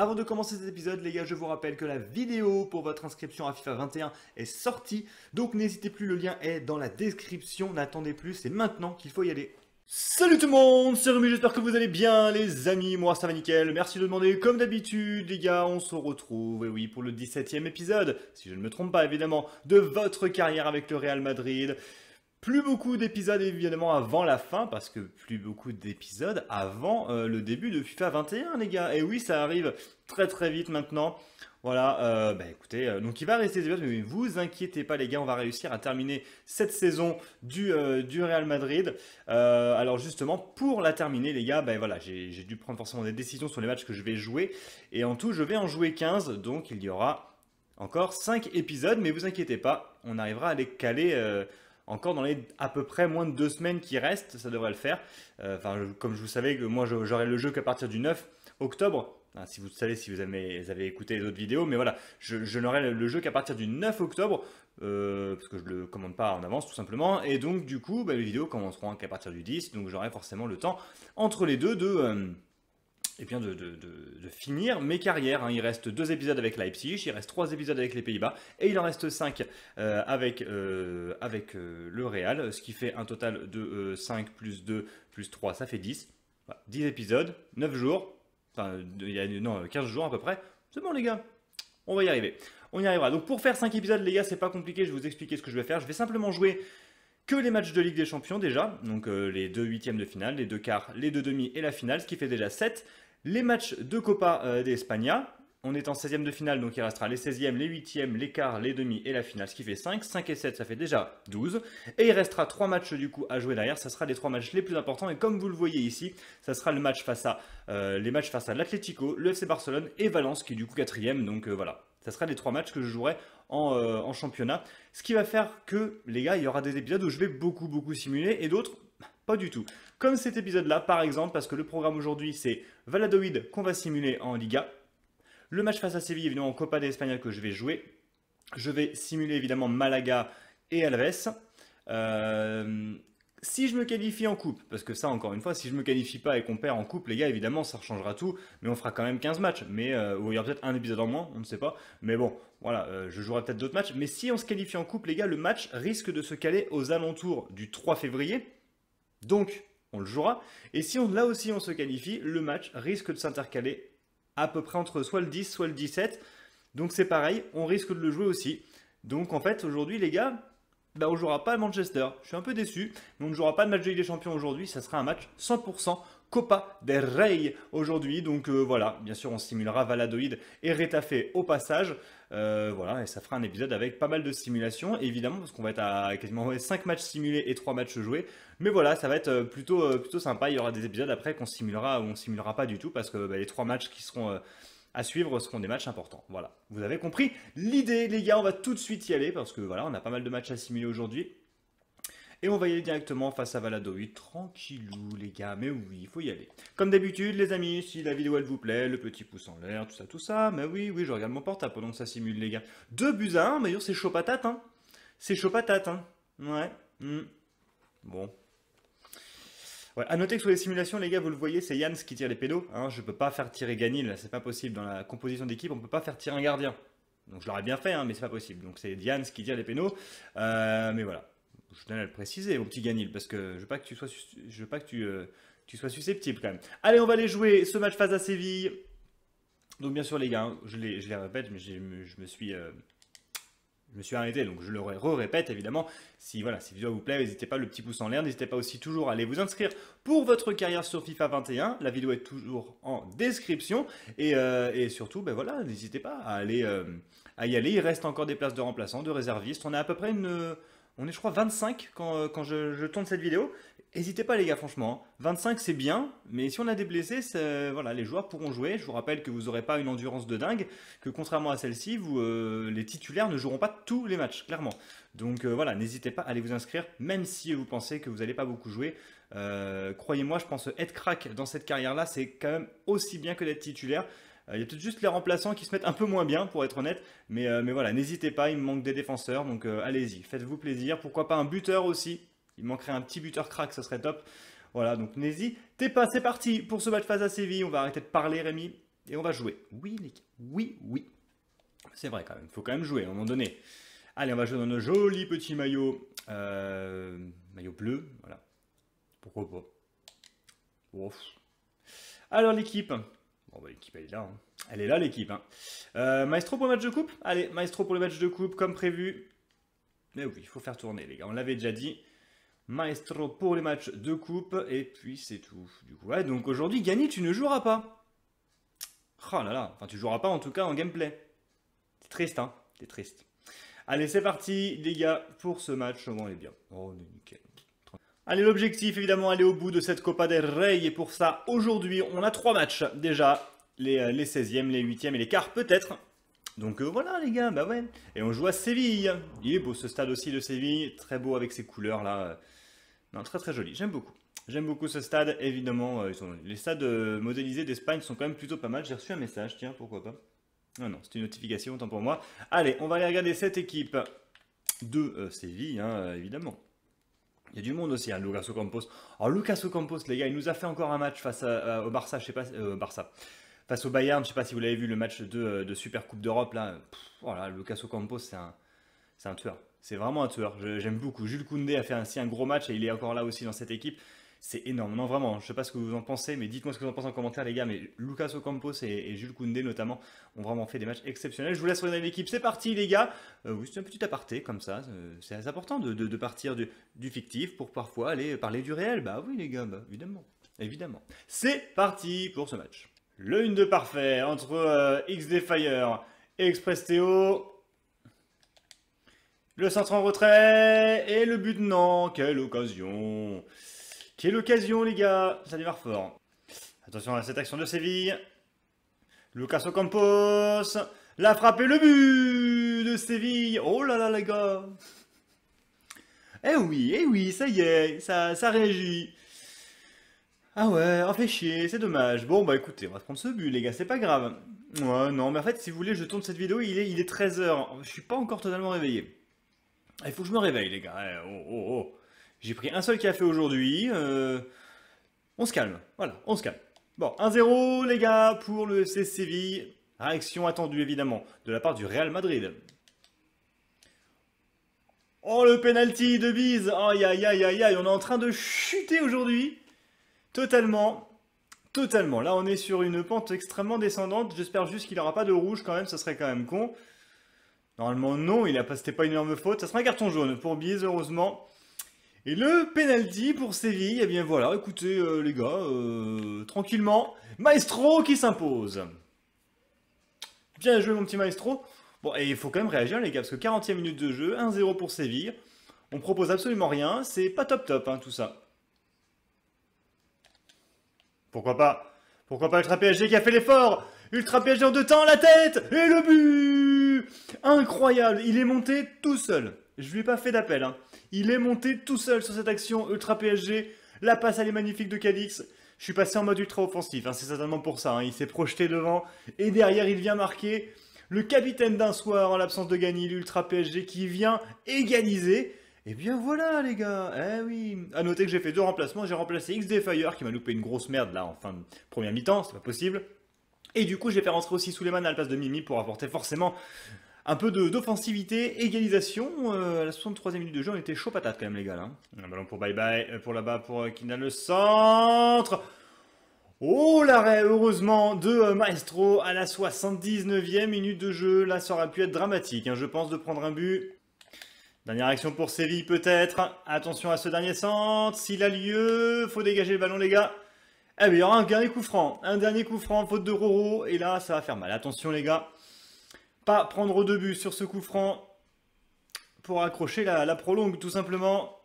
Avant de commencer cet épisode, les gars, je vous rappelle que la vidéo pour votre inscription à FIFA 21 est sortie. Donc n'hésitez plus, le lien est dans la description. N'attendez plus, c'est maintenant qu'il faut y aller. Salut tout le monde, c'est Rumi, j'espère que vous allez bien les amis, moi ça va nickel, merci de demander comme d'habitude les gars, on se retrouve, et oui, pour le 17ème épisode, si je ne me trompe pas évidemment, de votre carrière avec le Real Madrid. Plus beaucoup d'épisodes évidemment avant la fin, parce que plus beaucoup d'épisodes avant euh, le début de FIFA 21 les gars. Et oui, ça arrive très très vite maintenant. Voilà, euh, bah, écoutez, euh, donc il va rester des épisodes, mais vous inquiétez pas les gars, on va réussir à terminer cette saison du, du Real Madrid. alors justement, pour la terminer les gars, ben voilà, j'ai dû prendre forcément des décisions sur les matchs que je vais jouer. Et en tout, je vais en jouer 15, donc il y aura encore 5 épisodes, mais vous inquiétez pas, on arrivera à les caler encore dans les à peu près moins de deux semaines qui restent, ça devrait le faire. Euh, enfin, comme je vous savais, moi j'aurai le jeu qu'à partir du 9 octobre. si vous savez, si vous avez, écouté les autres vidéos, mais voilà, je, n'aurai le, jeu qu'à partir du 9 octobre, euh, parce que je ne le commande pas en avance tout simplement, et donc du coup, bah, les vidéos commenceront qu'à partir du 10, donc j'aurai forcément le temps entre les deux de... Euh, et eh bien de, finir mes carrières. Hein. Il reste deux épisodes avec Leipzig, il reste trois épisodes avec les Pays-Bas, et il en reste cinq euh, avec, euh, avec euh, le Real, ce qui fait un total de 5 plus 2 plus 3, ça fait 10. dix 10 épisodes, 9 jours, enfin il y a, non, 15 jours à peu près. C'est bon les gars, on va y arriver. On y arrivera. Donc pour faire 5 épisodes les gars, c'est pas compliqué, je vais vous expliquer ce que je vais faire. Je vais simplement jouer que les matchs de Ligue des Champions déjà, donc les deux huitièmes de finale, les deux quarts, les deux demi et la finale, ce qui fait déjà 7. Les matchs de Copa euh, d'Espagna, On est en 16e de finale, donc il restera les 16e, les 8e, les quarts, les demi et la finale, ce qui fait 5. 5 et 7, ça fait déjà 12. Et il restera 3 matchs du coup à jouer derrière. Ça sera les 3 matchs les plus importants. Et comme vous le voyez ici, ça sera le match face à, euh, les matchs face à l'Atlético, le FC Barcelone et Valence, qui est du coup 4e. Donc euh, voilà, ça sera les 3 matchs que je jouerai en, en, championnat. Ce qui va faire que, les gars, il y aura des épisodes où je vais beaucoup, beaucoup simuler et d'autres, bah, pas du tout. Comme cet épisode-là, par exemple, parce que le programme aujourd'hui, c'est valadoïde qu'on va simuler en Liga. Le match face à Séville, évidemment, en Copa d'Espagne que je vais jouer. Je vais simuler évidemment Malaga et Alves. Euh, si je me qualifie en coupe, parce que ça encore une fois, si je me qualifie pas et qu'on perd en coupe, les gars, évidemment, ça changera tout, mais on fera quand même 15 matchs, mais euh, ou il y aura peut-être un épisode en moins, on ne sait pas, mais bon, voilà, euh, je jouerai peut-être d'autres matchs, mais si on se qualifie en coupe, les gars, le match risque de se caler aux alentours du 3 février, donc on le jouera. Et si on, là aussi on se qualifie, le match risque de s'intercaler à peu près entre soit le 10, soit le 17. Donc c'est pareil, on risque de le jouer aussi. Donc en fait, aujourd'hui les gars, bah, on ne jouera pas à Manchester. Je suis un peu déçu, mais on ne jouera pas de match de Ligue des Champions aujourd'hui. Ça sera un match 100% Copa del Rey aujourd'hui. Donc euh, voilà, bien sûr, on simulera Valadoïd et Retafe au passage. Euh, voilà, et ça fera un épisode avec pas mal de simulations, évidemment, parce qu'on va être à quasiment 5 matchs simulés et 3 matchs joués. Mais voilà, ça va être euh, plutôt, plutôt sympa. Il y aura des épisodes après qu'on simulera ou on simulera pas du tout, parce que bah, les 3 matchs qui seront... à suivre seront des matchs importants. Voilà, vous avez compris l'idée, les gars. On va tout de suite y aller parce que voilà, on a pas mal de matchs à simuler aujourd'hui. Et on va y aller directement face à Valado 8, tranquillou les gars, mais oui, il faut y aller. Comme d'habitude les amis, si la vidéo elle vous plaît, le petit pouce en l'air, tout ça, tout ça, mais oui, oui, je regarde mon portable pendant ça simule les gars. Deux buts à 1, mais c'est chaud patate, hein C'est chaud patate, hein Ouais, hmm. bon, à noter que sur les simulations, les gars, vous le voyez, c'est yann qui tire les pédos. Je hein. Je peux pas faire tirer Ganil, c'est pas possible. Dans la composition d'équipe, on peut pas faire tirer un gardien. Donc je l'aurais bien fait, hein, mais c'est pas possible. Donc c'est Yanns qui tire les pénaux. Euh, mais voilà je tenais à le préciser, au petit Ganil, parce que je veux pas que tu sois, je veux pas que tu, euh, tu sois susceptible quand même. Allez, on va aller jouer ce match face à Séville. Donc bien sûr les gars, hein, je, les, je les répète, mais je, me suis... Euh, je me suis arrêté, donc je le re-répète évidemment. Si voilà, si vidéo vous plaît, n'hésitez pas le petit pouce en l'air, n'hésitez pas aussi toujours à aller vous inscrire pour votre carrière sur FIFA 21. La vidéo est toujours en description euh, et, surtout, ben voilà, n'hésitez pas à aller à y aller. Il reste encore des places de remplaçants, de réservistes. On a à peu près une on est, je crois, 25 quand, euh, quand je, tourne cette vidéo. N'hésitez pas, les gars, franchement. 25, hein. c'est bien, mais si on a des blessés, euh, voilà, les joueurs pourront jouer. Je vous rappelle que vous n'aurez pas une endurance de dingue, que contrairement à celle-ci, vous, euh, les titulaires ne joueront pas tous les matchs, clairement. Donc voilà, n'hésitez pas à aller vous inscrire, même si vous pensez que vous n'allez pas beaucoup jouer. Croyez-moi, je pense être crack dans cette carrière-là, c'est quand même aussi bien que d'être titulaire. Euh, il y a peut-être juste les remplaçants qui se mettent un peu moins bien, pour être honnête. Mais, euh, mais voilà, n'hésitez pas, il me manque des défenseurs. Donc euh, allez-y, faites-vous plaisir. Pourquoi pas un buteur aussi Il manquerait un petit buteur crack, ça serait top. Voilà, donc n'hésitez pas, c'est parti pour ce match face à Séville. On va arrêter de parler, Rémi, et on va jouer. Oui, oui, oui. C'est vrai quand même, il faut quand même jouer à un moment donné. Allez, on va jouer dans nos jolis petits maillots. maillot bleu, voilà. Pourquoi pas Ouf. Alors l'équipe, Bon bah l'équipe elle est là, hein. elle est là l'équipe. Hein. Euh, maestro pour le match de coupe Allez, Maestro pour le match de coupe comme prévu. Mais oui, il faut faire tourner les gars, on l'avait déjà dit. Maestro pour les matchs de coupe et puis c'est tout. Du coup, ouais, donc aujourd'hui Gani tu ne joueras pas. Oh là là, enfin tu joueras pas en tout cas en gameplay. T'es triste hein, t'es triste. Allez c'est parti les gars pour ce match, on est bien. Oh on nickel. Allez, l'objectif évidemment, aller au bout de cette Copa del Rey. Et pour ça, aujourd'hui, on a trois matchs déjà. Les, euh, les 16e, les 8e et les quarts peut-être. Donc euh, voilà les gars, bah ouais. Et on joue à Séville. Il est beau ce stade aussi de Séville. Très beau avec ses couleurs là. Non, très très joli. J'aime beaucoup. J'aime beaucoup ce stade, évidemment. Euh, les stades modélisés d'Espagne sont quand même plutôt pas mal. J'ai reçu un message, tiens, pourquoi pas. Non, ah non, c'est une notification, autant pour moi. Allez, on va aller regarder cette équipe de Séville, hein, évidemment. Il y a du monde aussi, à hein, Lucas Ocampos. Alors Lucas Ocampos, les gars, il nous a fait encore un match face au Barça, je sais pas, euh, Barça. Face au Bayern, je sais pas si vous l'avez vu, le match de, euh, Super Coupe d'Europe, là. voilà, Lucas Ocampos, c'est un, un tueur. C'est vraiment un tueur. J'aime beaucoup. Jules Koundé a fait ainsi un gros match et il est encore là aussi dans cette équipe. C'est énorme. Non, vraiment, je ne sais pas ce que vous en pensez, mais dites-moi ce que vous en pensez en commentaire, les gars. Mais Lucas Ocampos et, Jules Koundé, notamment, ont vraiment fait des matchs exceptionnels. Je vous laisse regarder l'équipe. C'est parti, les gars. Euh, oui, c'est un petit aparté comme ça. Euh, c'est important de, partir du, fictif pour parfois aller parler du réel. Bah oui, les gars, bah, évidemment. Évidemment. C'est parti pour ce match. Le 1-2 parfait entre euh, XD Fire et Express Théo. Le centre en retrait et le but non. Quelle occasion quelle occasion, les gars Ça démarre fort. Attention à cette action de Séville. Lucas Ocampos La frappé le but de Séville Oh là là, les gars Eh oui, eh oui, ça y est, ça, ça réagit ah ouais, on fait chier, c'est dommage. Bon bah écoutez, on va prendre ce but les gars, c'est pas grave. Ouais, non, mais en fait, si vous voulez, je tourne cette vidéo, il est, il est 13h. Je suis pas encore totalement réveillé. Il faut que je me réveille les gars. Eh, oh, oh, oh. J'ai pris un seul café aujourd'hui. Euh, on se calme. Voilà, on se calme. Bon, 1-0 les gars pour le FC Séville. Réaction attendue évidemment de la part du Real Madrid. Oh le penalty de bise Aïe aïe aïe aïe aïe On est en train de chuter aujourd'hui Totalement Totalement Là on est sur une pente extrêmement descendante. J'espère juste qu'il aura pas de rouge quand même, ça serait quand même con. Normalement non, il a pas, c'était pas une énorme faute. Ça sera un carton jaune pour Bise heureusement. Et le penalty pour Séville, et eh bien voilà, écoutez euh, les gars, euh, tranquillement, Maestro qui s'impose. Bien joué mon petit Maestro. Bon, et il faut quand même réagir les gars, parce que 40e minute de jeu, 1-0 pour Séville. On propose absolument rien, c'est pas top top hein, tout ça. Pourquoi pas Pourquoi pas Ultra PSG qui a fait l'effort Ultra PSG en deux temps, la tête et le but Incroyable, il est monté tout seul. Je lui ai pas fait d'appel, hein. Il est monté tout seul sur cette action ultra PSG. La passe, elle est magnifique de Cadix. Je suis passé en mode ultra offensif, hein, c'est certainement pour ça. Hein. Il s'est projeté devant et derrière, il vient marquer. Le capitaine d'un soir en l'absence de Gagny, l'ultra PSG qui vient égaliser. Et eh bien voilà les gars, eh oui. À noter que j'ai fait deux remplacements, j'ai remplacé XD Fire qui m'a loupé une grosse merde là en fin de première mi-temps, c'est pas possible. Et du coup, j'ai fait rentrer aussi Suleiman à la place de Mimi pour apporter forcément un peu d'offensivité, égalisation. Euh, à la 63e minute de jeu, on était chaud patate quand même, les gars. Hein. Un ballon pour Bye Bye, euh, pour là-bas, pour euh, Kina le centre. Oh, l'arrêt, heureusement, de Maestro à la 79e minute de jeu. Là, ça aurait pu être dramatique, hein. je pense, de prendre un but. Dernière action pour Séville, peut-être. Attention à ce dernier centre. S'il a lieu, faut dégager le ballon, les gars. Eh bien, il y aura un dernier coup franc. Un dernier coup franc, faute de Roro. Et là, ça va faire mal. Attention, les gars pas prendre deux buts sur ce coup franc pour accrocher la, prolongue tout simplement.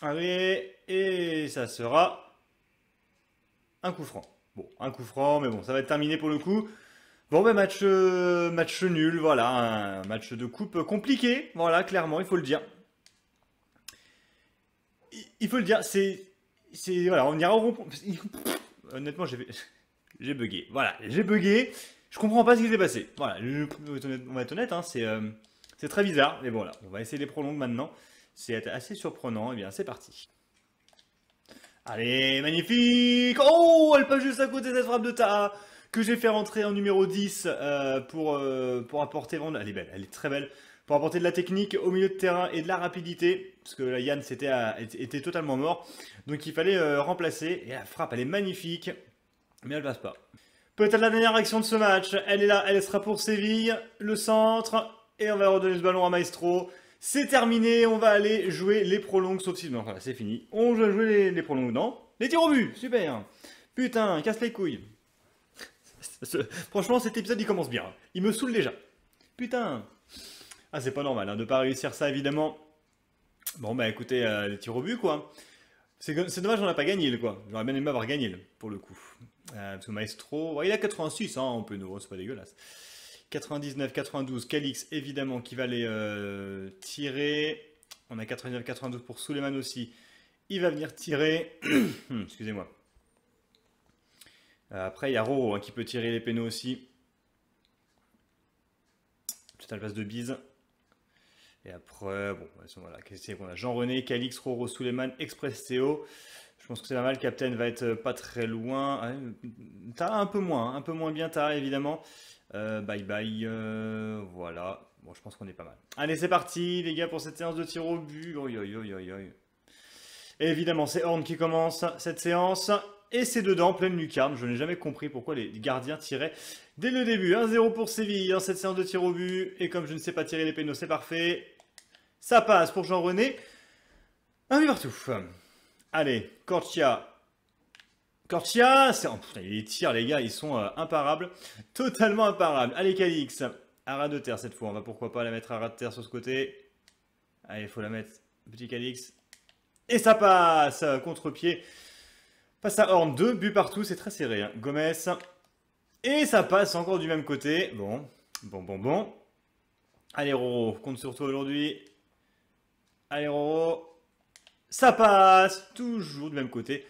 Allez, et ça sera un coup franc. Bon, un coup franc, mais bon, ça va être terminé pour le coup. Bon, ben match, euh, match nul, voilà, un match de coupe compliqué, voilà, clairement, il faut le dire. Il, faut le dire, c'est... c'est Voilà, on ira Honnêtement, j'ai bugué, voilà, j'ai bugué. Je comprends pas ce qui s'est passé. Voilà, on va être honnête, hein, euh, c'est très bizarre. Mais bon, là, on va essayer les prolongues maintenant. C'est assez surprenant. Et eh bien, c'est parti. Allez, magnifique Oh, elle passe juste à côté de cette frappe de ta que j'ai fait rentrer en numéro 10 euh, pour, euh, pour apporter... Elle est belle, elle est très belle. Pour apporter de la technique au milieu de terrain et de la rapidité, parce que la Yann était, était totalement mort. Donc il fallait remplacer. Et la frappe, elle est magnifique, mais elle passe pas. Peut-être la dernière action de ce match. Elle est là, elle sera pour Séville. Le centre. Et on va redonner ce ballon à Maestro. C'est terminé, on va aller jouer les prolongs sauf si... Non, voilà, c'est fini. On va jouer les, prolongs. prolongues, non Les tirs au but, super Putain, casse les couilles. Franchement, cet épisode, il commence bien. Il me saoule déjà. Putain Ah, c'est pas normal, hein, de pas réussir ça, évidemment. Bon, bah écoutez, euh, les tirs au but, quoi. C'est dommage, on n'a pas gagné, quoi. J'aurais bien aimé avoir gagné, pour le coup. Euh, parce Maestro, il a 86, hein, on peut nous, c'est pas dégueulasse. 99, 92, Calix, évidemment, qui va les euh, tirer. On a 99, 92 pour Suleiman aussi. Il va venir tirer. Excusez-moi. Euh, après, il y a Roro hein, qui peut tirer les pénaux aussi. Tout à la place de bise. Et après, bon, voilà, qu'est-ce qu'on a Jean-René, Calix, Roro, Suleiman, Express Théo. Je pense que c'est pas mal. Captain va être euh, pas très loin. Ah, t'as un peu moins, hein. un peu moins bien tard, évidemment. Euh, bye bye, euh, voilà. Bon, je pense qu'on est pas mal. Allez, c'est parti les gars pour cette séance de tir au but. Oi, évidemment, c'est Horn qui commence cette séance. Et c'est dedans, pleine lucarne. Je n'ai jamais compris pourquoi les gardiens tiraient dès le début. 1-0 pour Séville dans cette séance de tir au but. Et comme je ne sais pas tirer les pénaux, c'est parfait. Ça passe pour Jean-René. Un but partout. Allez, Cortia. Cortia, c'est... Oh, les tirs, les gars, ils sont euh, imparables. Totalement imparables. Allez, Calix. Arras de terre cette fois. On va pourquoi pas la mettre à de terre sur ce côté. Allez, il faut la mettre. Petit Calix. Et ça passe euh, Contre-pied. Passe à Horn. Deux but partout. C'est très serré. Hein. Gomez. Et ça passe encore du même côté. Bon. Bon, bon, bon. Allez, Roro. Compte sur toi aujourd'hui. Allez, Roro. Ça passe, toujours du même côté.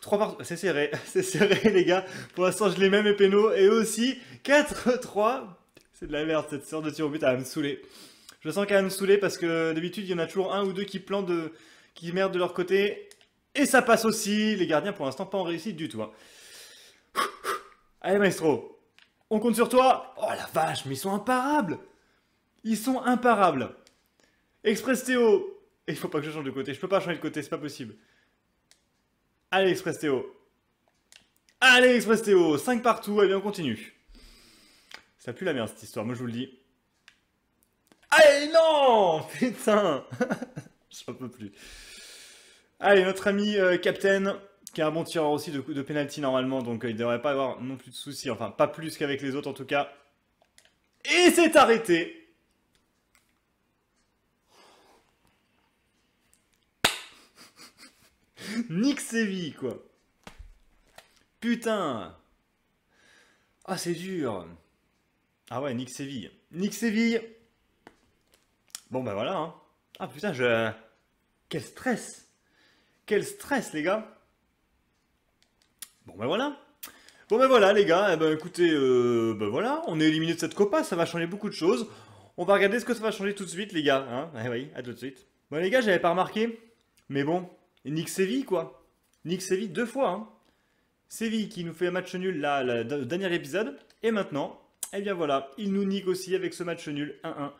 Trois 3 c'est serré, c'est serré les gars. Pour l'instant, je les mêmes mes et aussi 4-3. C'est de la merde cette sorte de tir au but, elle me saouler. Je sens qu'elle va me saouler parce que d'habitude, il y en a toujours un ou deux qui plantent, de... qui merdent de leur côté. Et ça passe aussi, les gardiens pour l'instant pas en réussite du tout. Hein. Allez maestro, on compte sur toi. Oh la vache, mais ils sont imparables. Ils sont imparables. Express Théo, il faut pas que je change de côté. Je peux pas changer de côté, c'est pas possible. Allez, Express Théo. Allez, Express Théo. 5 partout. Allez, on continue. Ça pue la merde cette histoire, moi je vous le dis. Allez, non Putain Je peux plus. Allez, notre ami euh, Captain, qui est un bon tireur aussi de, de penalty normalement, donc il euh, il devrait pas avoir non plus de soucis. Enfin, pas plus qu'avec les autres en tout cas. Et c'est arrêté Nique Séville, quoi. Putain. Ah, c'est dur. Ah ouais, Nick Séville. Nick Séville. Bon, ben voilà. Hein. Ah putain, je... Quel stress. Quel stress, les gars. Bon, ben voilà. Bon, ben voilà, les gars. Eh ben, écoutez, euh, voilà. On est éliminé de cette copa. Ça va changer beaucoup de choses. On va regarder ce que ça va changer tout de suite, les gars. Hein. eh oui, à tout de suite. Bon, les gars, j'avais pas remarqué. Mais bon, Nick nique Séville, quoi. Nique Séville deux fois. Hein. Séville qui nous fait un match nul là, le dernier épisode. Et maintenant, eh bien voilà, il nous nique aussi avec ce match nul 1-1.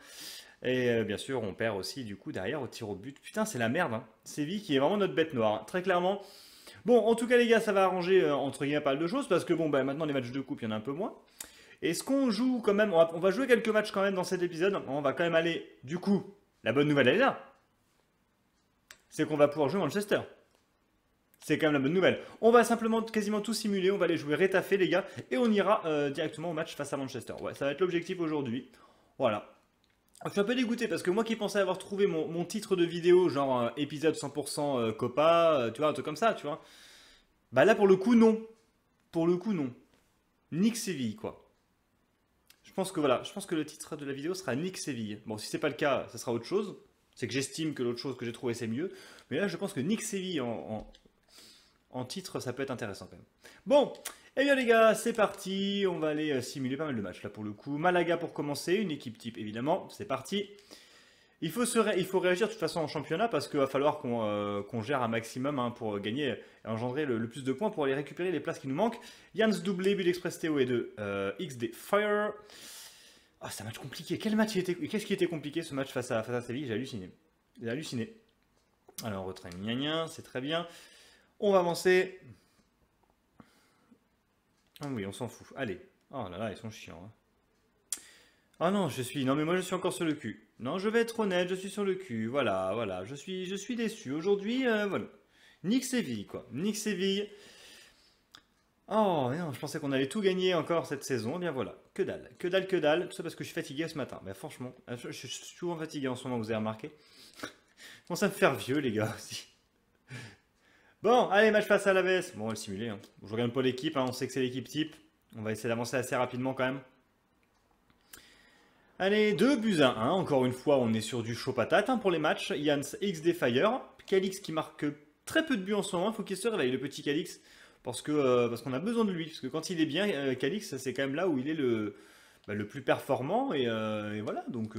Et euh, bien sûr, on perd aussi du coup derrière au tir au but. Putain, c'est la merde. Hein. Séville qui est vraiment notre bête noire, très clairement. Bon, en tout cas les gars, ça va arranger euh, entre guillemets pas mal de choses parce que bon, bah, maintenant les matchs de coupe, il y en a un peu moins. Est-ce qu'on joue quand même on va, jouer quelques matchs quand même dans cet épisode. On va quand même aller, du coup, la bonne nouvelle est là c'est qu'on va pouvoir jouer Manchester. C'est quand même la bonne nouvelle. On va simplement quasiment tout simuler, on va aller jouer rétafer les gars, et on ira euh, directement au match face à Manchester. Ouais, ça va être l'objectif aujourd'hui. Voilà. Je suis un peu dégoûté parce que moi qui pensais avoir trouvé mon, titre de vidéo, genre euh, épisode 100% euh, Copa, tu vois, un truc comme ça, tu vois. Bah là pour le coup non. Pour le coup non. Nick Séville quoi. Je pense que voilà, je pense que le titre de la vidéo sera Nick Séville. Bon, si c'est pas le cas, ça sera autre chose. C'est que j'estime que l'autre chose que j'ai trouvé c'est mieux. Mais là, je pense que Nick Séville en, en, titre, ça peut être intéressant quand même. Bon, et eh bien les gars, c'est parti. On va aller euh, simuler pas mal de matchs là pour le coup. Malaga pour commencer, une équipe type évidemment. C'est parti. Il faut, il faut réagir de toute façon en championnat parce qu'il va falloir qu'on euh, gère un maximum hein, pour gagner et engendrer le, plus de points pour aller récupérer les places qui nous manquent. Yanns doublé, but Express TO et de euh, XD Fire. Ah, c'est un match compliqué. Quel match était... Qu'est-ce qui était compliqué ce match face à, face à Séville J'ai halluciné. J'ai halluciné. Alors, retrait gna c'est très bien. On va avancer. Oh oui, on s'en fout. Allez. Oh là là, ils sont chiants. Oh non, je suis. Non, mais moi je suis encore sur le cul. Non, je vais être honnête, je suis sur le cul. Voilà, voilà. Je suis, je suis déçu. Aujourd'hui, euh, voilà. Nique Séville, quoi. Nique Séville. Oh je pensais qu'on allait tout gagner encore cette saison. Eh bien voilà, que dalle, que dalle, que dalle. Tout ça parce que je suis fatigué ce matin. Mais franchement, euh, je, suis souvent fatigué en ce moment, vous avez remarqué. Je commence à me faire vieux, les gars, aussi. Bon, allez, match face à la baisse. Bon, on va le simuler. On hein. Je regarde pas l'équipe, hein. on sait que c'est l'équipe type. On va essayer d'avancer assez rapidement quand même. Allez, 2 buts à 1. Encore une fois, on est sur du chaud patate hein, pour les matchs. Jans XD Fire. Calix qui marque très peu de buts en ce moment. il faut qu'il se réveille, le petit Calix parce que euh, parce qu'on a besoin de lui. Parce que quand il est bien, euh, Calix, c'est quand même là où il est le, bah, le plus performant. Et, euh, voilà, donc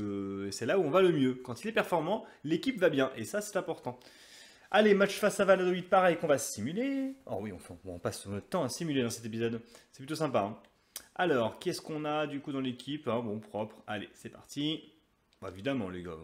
c'est là où on va le mieux. Quand il est performant, l'équipe va bien. Et ça, c'est important. Allez, match face à Valadoïde pareil qu'on va simuler. Oh oui, on, on, passe notre temps à simuler dans cet épisode. C'est plutôt sympa. Hein. Alors, qu'est-ce qu'on a du coup dans l'équipe hein Bon, propre. Allez, c'est parti. Bah, évidemment, les gars.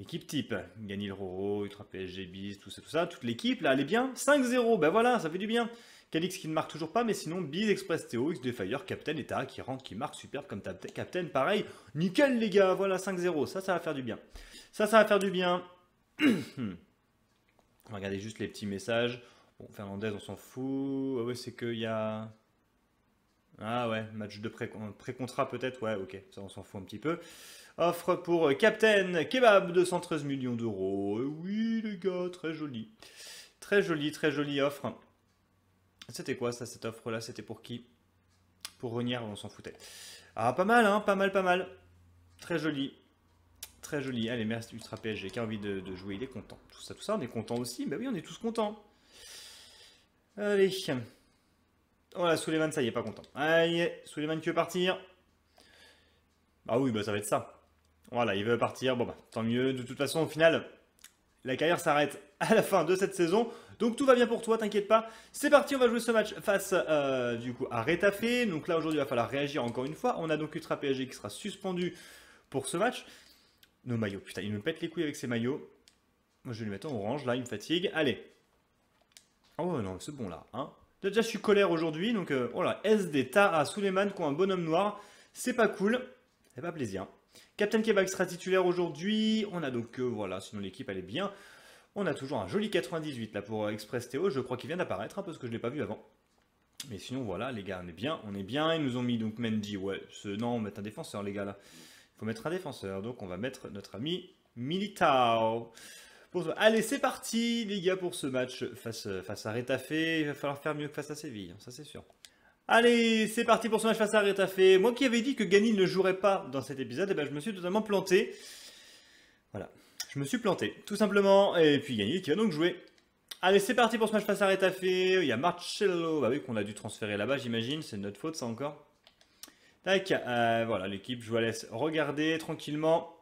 Équipe type, Ganil Roro, Ultra PSG, Biz, tout ça, tout ça, toute l'équipe, là, elle est bien. 5-0, ben voilà, ça fait du bien. Calix qui ne marque toujours pas, mais sinon Biz, Express Théo, X fire Captain ETA qui rentre, qui marque, superbe comme Captain, pareil. Nickel les gars, voilà 5-0, ça ça va faire du bien. Ça ça va faire du bien. Regardez juste les petits messages. Bon, Fernandez on s'en fout. Ah ouais, c'est qu'il y a... Ah ouais, match de pré-contrat pré contrat peut être ouais ok, ça on s'en fout un petit peu. Offre pour euh, Captain Kebab, 113 millions d'euros. Euh, oui, les gars, très joli. Très joli, très jolie offre. C'était quoi ça, cette offre-là C'était pour qui Pour Renier, on s'en foutait. Ah, pas mal, hein Pas mal, pas mal. Très joli. Très joli. Allez, merci Ultra PSG j'ai a envie de, jouer. Il est content. Tout ça, tout ça, on est content aussi. Ben oui, on est tous contents. Allez. Oh là, Suleiman, ça y est, pas content. Allez, Suleiman, tu veux partir Ah oui, bah ça va être ça. Voilà, il veut partir. Bon, bah, tant mieux. De toute façon, au final, la carrière s'arrête à la fin de cette saison. Donc tout va bien pour toi, t'inquiète pas. C'est parti, on va jouer ce match face euh, du coup à Rétafé. Donc là aujourd'hui il va falloir réagir encore une fois. On a donc Ultra PSG qui sera suspendu pour ce match. Nos maillots, putain, il nous pète les couilles avec ses maillots. Moi je vais lui mettre en orange, là il me fatigue. Allez. Oh non, c'est bon là. Hein. Déjà je suis colère aujourd'hui, donc euh, oh là, SD, Tara, Suleiman qui un bonhomme noir. C'est pas cool, c'est pas plaisir. Captain Kebab extra titulaire aujourd'hui. On a donc, euh, voilà, sinon l'équipe elle est bien. On a toujours un joli 98 là pour euh, Express Théo. Je crois qu'il vient d'apparaître un hein, peu parce que je ne l'ai pas vu avant. Mais sinon, voilà, les gars, on est bien. On est bien. Ils nous ont mis donc Mendy. Ouais, ce... non, on met un défenseur, les gars là. Il faut mettre un défenseur. Donc on va mettre notre ami Militao. Allez, c'est parti, les gars, pour ce match face, euh, face à Retafe, Il va falloir faire mieux que face à Séville, hein, ça c'est sûr. Allez, c'est parti pour ce match face à Retafe. Moi qui avais dit que Ganil ne jouerait pas dans cet épisode, eh ben, je me suis totalement planté. Voilà, je me suis planté, tout simplement. Et puis Ganil qui va donc jouer. Allez, c'est parti pour ce match face à Retafe. Il y a Marcello, bah oui, qu'on a dû transférer là-bas, j'imagine. C'est notre faute, ça encore. Tac, euh, voilà, l'équipe, je vous laisse regarder tranquillement.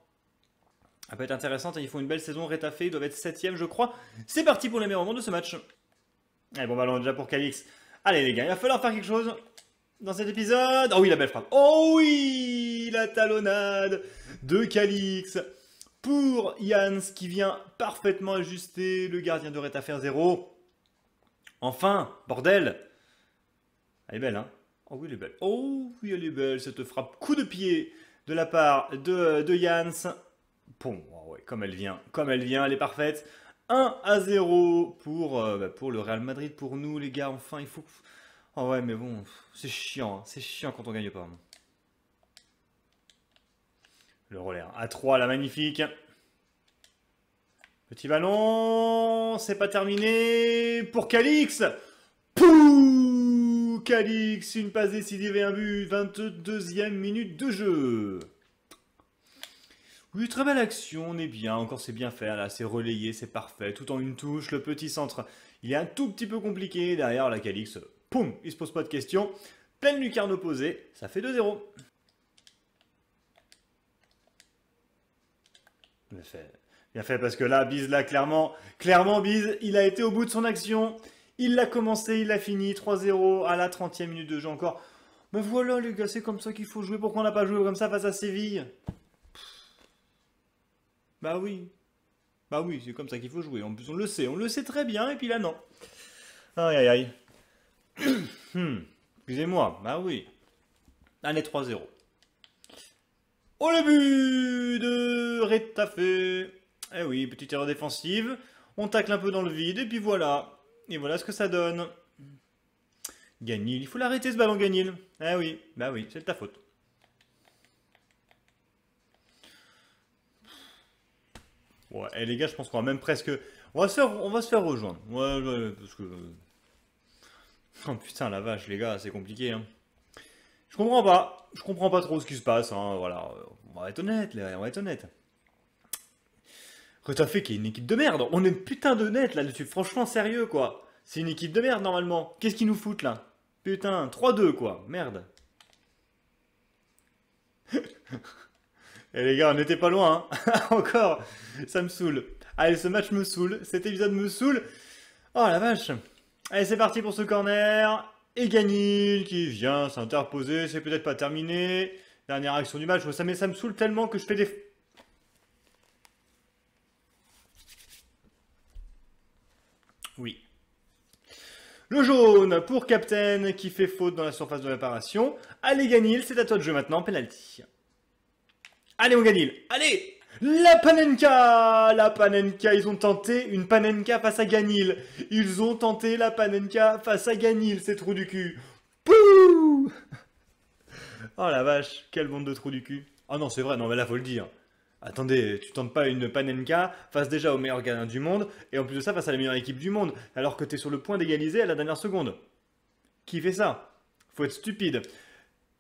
Ça peut être intéressante, hein. ils font une belle saison. Retafe, ils doivent être 7 je crois. C'est parti pour les meilleurs moments de ce match. Et eh, bon, allons déjà pour Calix. Allez les gars, il va falloir faire quelque chose dans cet épisode. Oh oui, la belle frappe. Oh oui, la talonnade de Calix pour Jans qui vient parfaitement ajuster. Le gardien de à faire zéro. Enfin, bordel Elle est belle, hein Oh oui, elle est belle. Oh oui, elle est belle, cette frappe. Coup de pied de la part de, de Jans. Oh bon, comme elle vient, comme elle vient, elle est parfaite. 1 à 0 pour, euh, bah, pour le Real Madrid. Pour nous, les gars, enfin, il faut. Oh ouais, mais bon, c'est chiant. Hein. C'est chiant quand on gagne pas. Hein. Le relais hein. À 3, la magnifique. Petit ballon. C'est pas terminé. Pour Calix. Pouh Calix, une passe décisive et un but. 22 ème minute de jeu. Oui, très belle action, on est bien, encore c'est bien fait, là, c'est relayé, c'est parfait, tout en une touche, le petit centre, il est un tout petit peu compliqué, derrière la Calix, poum, il se pose pas de questions, pleine lucarne opposée, ça fait 2-0. Bien fait. Bien fait, parce que là, Bise, là, clairement, clairement, Bise, il a été au bout de son action, il l'a commencé, il l'a fini, 3-0 à la 30e minute de jeu encore. Mais voilà les gars, c'est comme ça qu'il faut jouer, pourquoi on n'a pas joué comme ça face à Séville bah oui. Bah oui, c'est comme ça qu'il faut jouer. En plus, on le sait. On le sait très bien, et puis là, non. Aïe, aïe, aïe. Hmm. Excusez-moi. Bah oui. Allez, 3-0. Oh, le but de Rétafé Eh oui, petite erreur défensive. On tacle un peu dans le vide, et puis voilà. Et voilà ce que ça donne. Gagnil, il faut l'arrêter ce ballon, Gagnil. Eh oui, bah oui, c'est de ta faute. Ouais, les gars, je pense qu'on va même presque. On va se faire, on va se faire rejoindre. Ouais, parce que. Oh putain, la vache, les gars, c'est compliqué. Hein. Je comprends pas. Je comprends pas trop ce qui se passe. Hein. Voilà, on va être honnête, les gars, on va être honnête. qu'il y ait une équipe de merde. On est putain de net là-dessus. Franchement, sérieux quoi. C'est une équipe de merde normalement. Qu'est-ce qu'ils nous foutent là Putain, 3-2 quoi. Merde. Eh les gars, on n'était pas loin. Hein. Encore. Ça me saoule. Allez, ce match me saoule. Cet épisode me saoule. Oh la vache. Allez, c'est parti pour ce corner. Et Ganil qui vient s'interposer. C'est peut-être pas terminé. Dernière action du match. Ça, mais ça me saoule tellement que je fais des... Oui. Le jaune pour Captain qui fait faute dans la surface de réparation. Allez Ganil, c'est à toi de jouer maintenant. Penalty. Allez, on gagne Allez la Panenka La Panenka Ils ont tenté une Panenka face à Ganil Ils ont tenté la Panenka face à Ganil, ces trous du cul Pouh Oh la vache, quelle bande de trous du cul oh non, c'est vrai, non mais là faut le dire Attendez, tu tentes pas une Panenka face déjà au meilleur gagnant du monde, et en plus de ça face à la meilleure équipe du monde, alors que t'es sur le point d'égaliser à la dernière seconde. Qui fait ça Faut être stupide.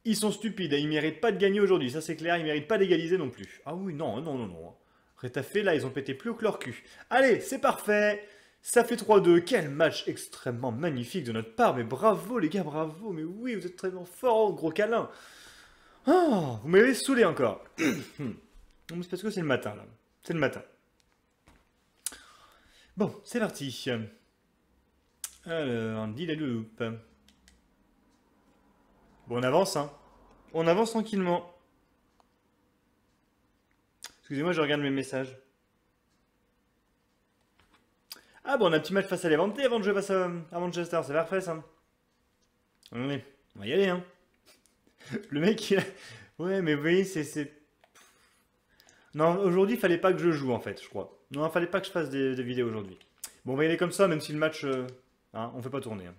Ils sont stupides, ils ils méritent pas de gagner aujourd'hui, ça c'est clair, ils méritent pas d'égaliser non plus. Ah oui, non, non, non, non. Rétafé, là, ils ont pété plus haut que leur cul. Allez, c'est parfait ça fait 3-2, quel match extrêmement magnifique de notre part, mais bravo les gars, bravo, mais oui, vous êtes très forts, gros câlin. Oh, vous m'avez saoulé encore. c'est parce que c'est le matin, là. C'est le matin. Bon, c'est parti. Alors, dit la loupe. Bon, on avance, hein. On avance tranquillement. Excusez-moi, je regarde mes messages. Ah bon, on a un petit match face à l'Éventé avant de jouer face à, Manchester, c'est parfait ça. on va y aller, hein. Le mec, Ouais, mais vous voyez, c'est... Non, aujourd'hui, il fallait pas que je joue, en fait, je crois. Non, il fallait pas que je fasse des, vidéos aujourd'hui. Bon, on va y aller comme ça, même si le match... Euh, hein, on fait pas tourner. Hein.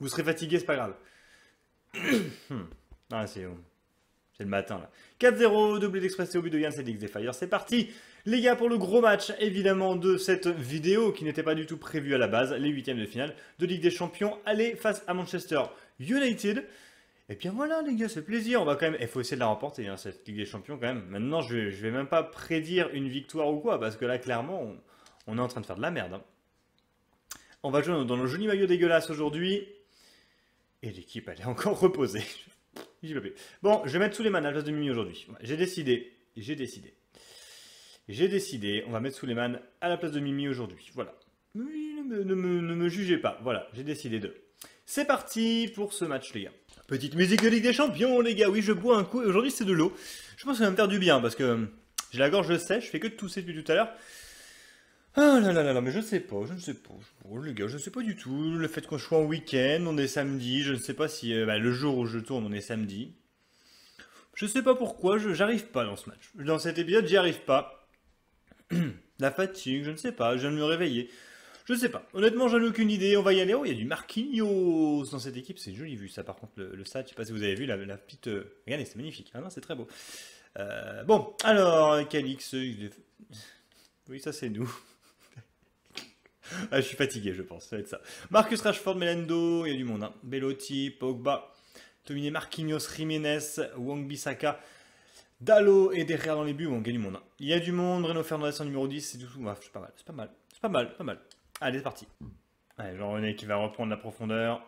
Vous serez fatigué, c'est pas grave ah, euh, c'est le matin là. 4-0, double d'Express au but de Yann Ligue des Fire, c'est parti Les gars, pour le gros match évidemment de cette vidéo qui n'était pas du tout prévue à la base, les huitièmes de finale de Ligue des Champions, aller face à Manchester United. Et eh bien voilà les gars, c'est plaisir, on va quand même, il eh, faut essayer de la remporter hein, cette Ligue des Champions quand même. Maintenant, je vais, vais même pas prédire une victoire ou quoi, parce que là clairement, on, est en train de faire de la merde. Hein. On va jouer dans nos jolis maillots dégueulasses aujourd'hui, et l'équipe, elle est encore reposée. bon, je vais mettre sous les à la place de Mimi aujourd'hui. J'ai décidé, j'ai décidé. J'ai décidé, on va mettre Suleyman à la place de Mimi aujourd'hui. Voilà. Ne me, jugez pas. Voilà, j'ai décidé de. C'est parti pour ce match, les gars. Petite musique de Ligue des Champions, les gars. Oui, je bois un coup. Aujourd'hui, c'est de l'eau. Je pense que ça va me faire du bien parce que hum, j'ai la gorge sèche. Je fais que tousser depuis tout à l'heure. Ah là là là là, mais je sais pas, je ne sais pas. Oh, les gars, je sais pas du tout. Le fait qu'on soit en week-end, on est samedi, je ne sais pas si euh, bah, le jour où je tourne, on est samedi. Je ne sais pas pourquoi, je n'arrive pas dans ce match. Dans cet épisode, j'y arrive pas. La fatigue, je ne sais pas, je viens de me réveiller. Je ne sais pas. Honnêtement, j'en ai aucune idée. On va y aller. Oh, il y a du Marquinhos dans cette équipe. C'est joli vu ça. Par contre, le, le stade, je sais pas si vous avez vu la, petite. Euh, regardez, c'est magnifique. Ah c'est très beau. Euh, bon, alors, Calix. Oui, ça c'est nous. Ah, je suis fatigué, je pense, ça va être ça. Marcus Rashford, Melendo, il y a du monde. Hein. Belotti, Pogba, Tomine Marquinhos, Jiménez, Wang Bisaka, Dalo et derrière dans les buts. on il y a du monde. Hein. Il y a du monde. Renault Fernandez en numéro 10, c'est tout. c'est pas mal, c'est pas mal, c'est pas mal, pas mal. Allez, c'est parti. Allez, Jean-René qui va reprendre la profondeur.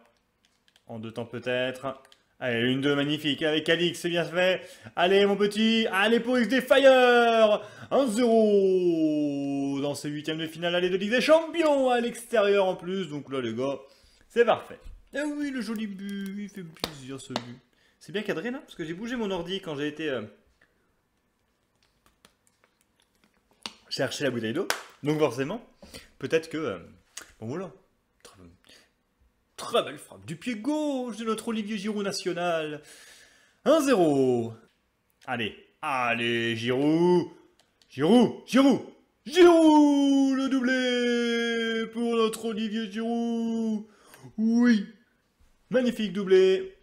En deux temps peut-être. Allez, une, deux, magnifique. Avec Alix, c'est bien fait. Allez, mon petit. Allez pour XD Fire 1-0 dans ces huitièmes de finale. Allez, de Ligue des Champions à l'extérieur en plus. Donc là, les gars, c'est parfait. Et eh oui, le joli but. Il fait plaisir, ce but. C'est bien cadré, là Parce que j'ai bougé mon ordi quand j'ai été... Euh, chercher la bouteille d'eau. Donc forcément, peut-être que... Euh, bon, voilà. Très belle frappe du pied gauche de notre Olivier Giroud national. 1-0. Allez, allez, Giroud. Giroud, Giroud. Giroud, le doublé pour notre Olivier Giroud. Oui, magnifique doublé.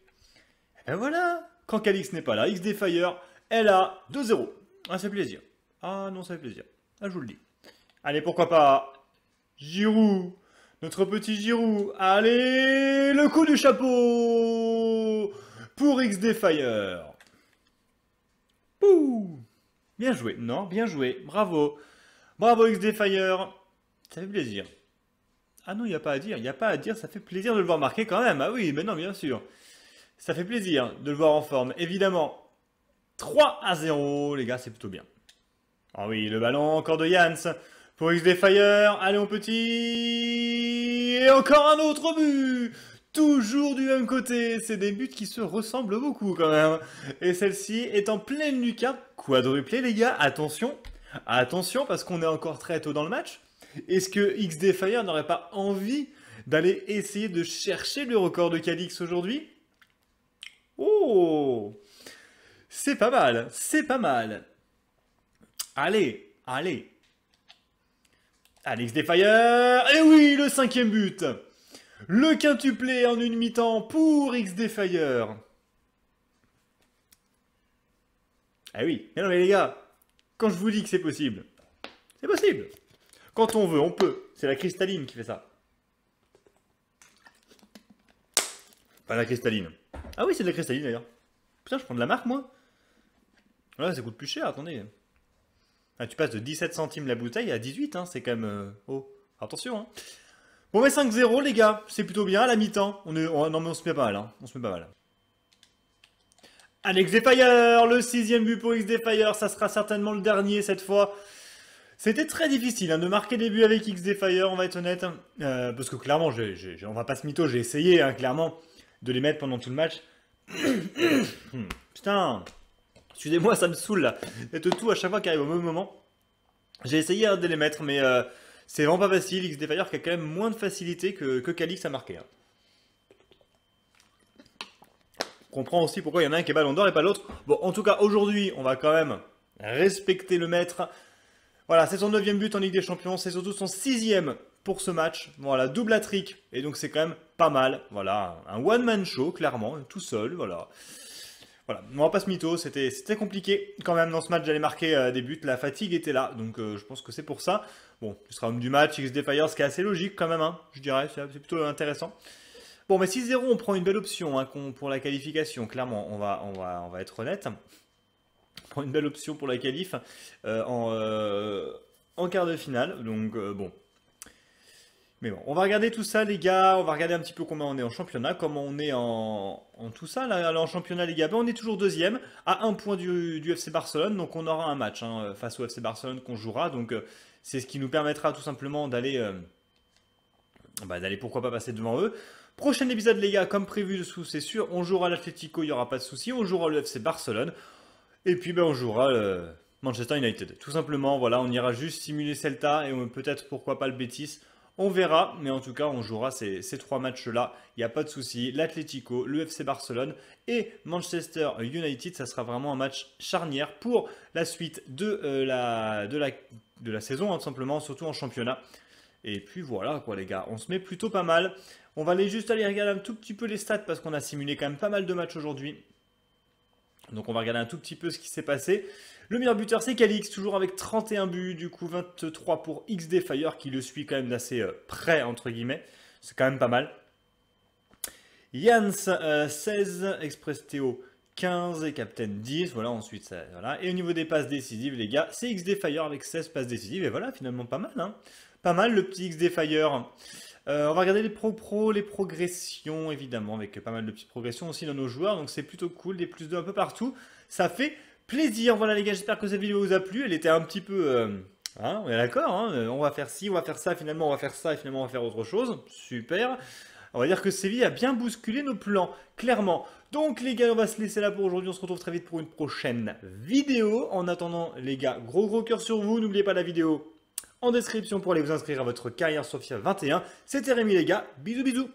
Et voilà, quand Calix n'est pas là, XD Fire elle a 2-0. Ah, ça fait plaisir. Ah non, c'est fait plaisir. Ah, je vous le dis. Allez, pourquoi pas Giroud notre petit Giroud. Allez, le coup du chapeau pour XD Fire. Pouh Bien joué. Non, bien joué. Bravo. Bravo XD Fire. Ça fait plaisir. Ah non, il n'y a pas à dire. Il n'y a pas à dire. Ça fait plaisir de le voir marquer quand même. Ah oui, mais non, bien sûr. Ça fait plaisir de le voir en forme, évidemment. 3 à 0, les gars, c'est plutôt bien. Ah oui, le ballon encore de Jans. Pour XD Fire, allez mon petit Et encore un autre but Toujours du même côté, c'est des buts qui se ressemblent beaucoup quand même. Et celle-ci est en pleine lucarne, hein. quadruplée les gars, attention, attention parce qu'on est encore très tôt dans le match. Est-ce que XD Fire n'aurait pas envie d'aller essayer de chercher le record de Cadix aujourd'hui Oh C'est pas mal, c'est pas mal. Allez, allez, Alex Fire Et eh oui, le cinquième but Le quintuplé en une mi-temps pour X Fire Ah oui, mais non mais les gars, quand je vous dis que c'est possible, c'est possible Quand on veut, on peut. C'est la cristalline qui fait ça. Pas la cristalline. Ah oui, c'est de la cristalline d'ailleurs. Putain, je prends de la marque moi. Ouais, ça coûte plus cher, attendez. Ah, tu passes de 17 centimes la bouteille à 18, hein, c'est quand même... haut. Euh, oh, attention. Hein. Bon, mais 5-0, les gars, c'est plutôt bien à la mi-temps. On est, oh, non, mais on se met pas mal, hein. on se met pas mal. Alex Defire, le sixième but pour X Defire, ça sera certainement le dernier cette fois. C'était très difficile hein, de marquer des buts avec X Defire, on va être honnête. Euh, parce que clairement, j on va pas se mytho, j'ai essayé, clairement, de les mettre pendant tout le match. Hmm. Putain Excusez-moi, ça me saoule là. Et tout à chaque fois qu'il arrive au même moment. J'ai essayé hein, de les mettre, mais euh, c'est vraiment pas facile. XD Fire qui a quand même moins de facilité que, que Calix à marquer. Hein. Comprends aussi pourquoi il y en a un qui est ballon d'or et pas l'autre. Bon, en tout cas, aujourd'hui, on va quand même respecter le maître. Voilà, c'est son 9 but en Ligue des Champions, c'est surtout son 6 pour ce match. Voilà, double hat et donc c'est quand même pas mal. Voilà, un one-man show, clairement, tout seul, voilà. Voilà, on va pas se mytho, c'était compliqué quand même dans ce match, j'allais marquer euh, des buts, la fatigue était là, donc euh, je pense que c'est pour ça. Bon, tu seras homme du match, XD Fire, ce qui est assez logique quand même, hein, je dirais, c'est plutôt intéressant. Bon, mais 6-0, on prend une belle option hein, pour la qualification, clairement, on va, on va, être honnête. On prend une belle option pour la qualif euh, en, quart de finale, donc bon, mais bon, on va regarder tout ça, les gars. On va regarder un petit peu comment on est en championnat, comment on est en, en tout ça. Là, Alors, en championnat, les gars, ben, on est toujours deuxième, à un point du, FC Barcelone. Donc, on aura un match hein, face au FC Barcelone qu'on jouera. Donc, euh, c'est ce qui nous permettra tout simplement d'aller, euh, bah, d'aller pourquoi pas passer devant eux. Prochain épisode, les gars, comme prévu dessous, c'est sûr. On jouera l'Atletico, il n'y aura pas de souci. On jouera le FC Barcelone. Et puis, ben, on jouera le euh, Manchester United. Tout simplement, voilà, on ira juste simuler Celta et peut-être pourquoi pas le Betis. On verra, mais en tout cas, on jouera ces, trois matchs-là. Il n'y a pas de souci. L'Atlético, le FC Barcelone et Manchester United, ça sera vraiment un match charnière pour la suite de, euh, la, saison, hein, tout simplement, surtout en championnat. Et puis voilà, quoi, les gars, on se met plutôt pas mal. On va aller juste aller regarder un tout petit peu les stats parce qu'on a simulé quand même pas mal de matchs aujourd'hui. Donc on va regarder un tout petit peu ce qui s'est passé. Le meilleur buteur c'est Calix, toujours avec 31 buts, du coup 23 pour XD Fire qui le suit quand même d'assez euh, près entre guillemets. C'est quand même pas mal. Jans 16, euh, Express Théo 15 et Captain 10. Voilà, ensuite ça, Et au niveau des passes décisives, les gars, c'est XD Fire avec 16 passes décisives. Et voilà, finalement pas mal. Hein. pas mal le petit XD Fire. Euh, on va regarder les pro-pro, les progressions, évidemment, avec pas mal de petites progressions aussi dans nos joueurs. Donc c'est plutôt cool, des plus 2 un peu partout. Ça fait plaisir. Voilà les gars, j'espère que cette vidéo vous a plu. Elle était un petit peu... Euh, hein, on est d'accord, hein. euh, on va faire ci, on va faire ça, finalement on va faire ça, et finalement on va faire autre chose. Super. On va dire que Séville a bien bousculé nos plans, clairement. Donc les gars, on va se laisser là pour aujourd'hui. On se retrouve très vite pour une prochaine vidéo. En attendant les gars, gros gros cœur sur vous. N'oubliez pas la vidéo en description pour aller vous inscrire à votre carrière Sophia 21. C'était Rémi les gars, bisous bisous